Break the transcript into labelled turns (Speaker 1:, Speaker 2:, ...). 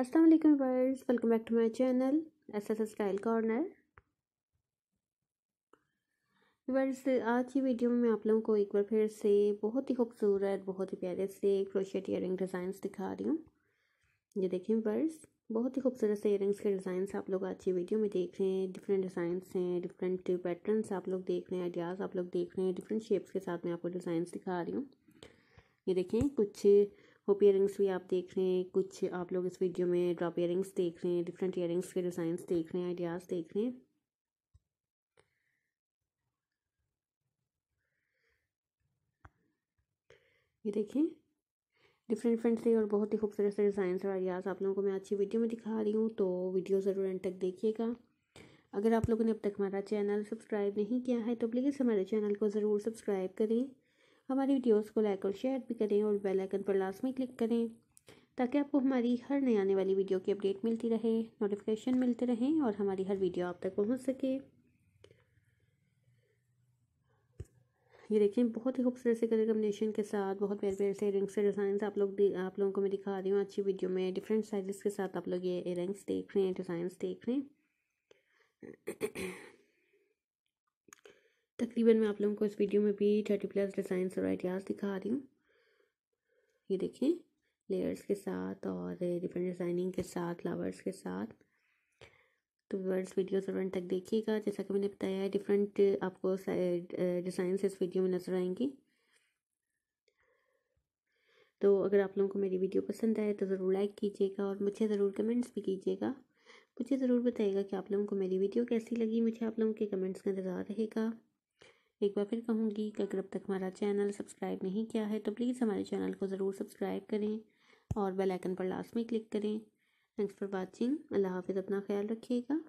Speaker 1: अस्सलाम वालेकुम welcome back to my channel S S style corner वर्स आज की वीडियो में मैं आप लोगों को एक बार फिर से बहुत ही खूबसूरत बहुत ही प्यारे से क्रोशेट रिंग डिज़ाइंस दिखा रही हूँ ये देखें वर्स बहुत ही खूबसूरत से इयरिंग्स के डिज़ाइंस आप लोग आज की वीडियो में देख रहे हैं डिफरेंट डिज़ाइंस हैं डिफरेंट पैटर्नस आप लोग देख रहे हैं आइडियाज़ आप लोग देख रहे हैं डिफरेंट शेप्स के साथ मैं आपको डिज़ाइंस दिखा रही हूँ ये देखें कुछ होप ईयरिंग्स भी आप देख रहे हैं कुछ आप लोग इस वीडियो में ड्रॉप ईयरिंग्स देख रहे हैं डिफरेंट ईयरिंग्स के डिज़ाइंस देख रहे हैं आइडियाज़ देख रहे हैं ये देखिए डिफरेंट डिफरेंट से और बहुत ही खूबसूरत से डिज़ाइन और आइडियाज़ आप लोगों को मैं अच्छी वीडियो में दिखा रही हूँ तो वीडियो ज़रूर एंड तक देखिएगा अगर आप लोगों ने अब तक हमारा चैनल सब्सक्राइब नहीं किया है तो प्लीज़ हमारे चैनल को ज़रूर सब्सक्राइब करें हमारी वीडियोस को लाइक और शेयर भी करें और बेल आइकन पर लाजमी क्लिक करें ताकि आपको हमारी हर नई आने वाली वीडियो की अपडेट मिलती रहे नोटिफिकेशन मिलते रहें और हमारी हर वीडियो आप तक पहुँच सके ये देखें बहुत ही खूबसूरत से कलर कम्बिनेशन के साथ बहुत प्यार प्यारे से एयरिंग्स के डिज़ाइन आप लोग आप लोगों को मैं दिखा रही हूँ अच्छी वीडियो में डिफरेंट साइजेस के साथ आप लोग ये एयरिंग्स देख रहे हैं डिज़ाइंस देख रहे हैं तकरीबन मैं आप लोगों को इस वीडियो में भी थर्टी प्लस डिज़ाइन और आइडियाज़ दिखा रही हूँ ये देखें लेयर्स के साथ और डिफरेंट डिज़ाइनिंग के साथ फ्लावर्स के साथ तो वर्ड्स वीडियो जरूर तक देखिएगा जैसा कि मैंने बताया है डिफरेंट आपको डिज़ाइन इस वीडियो में नज़र आएंगी तो अगर आप लोगों को मेरी वीडियो पसंद आए तो ज़रूर लाइक कीजिएगा और मुझे ज़रूर कमेंट्स भी कीजिएगा मुझे ज़रूर बताइएगा कि आप लोगों को मेरी वीडियो कैसी लगी मुझे आप लोगों के कमेंट्स का इंतज़ार रहेगा एक बार फिर कहूँगी कि अगर अब तक हमारा चैनल सब्सक्राइब नहीं किया है तो प्लीज़ हमारे चैनल को ज़रूर सब्सक्राइब करें और बेल आइकन पर लास्ट में क्लिक करें थैंक्स फॉर वाचिंग अल्लाह हाफिज़ अपना ख्याल रखिएगा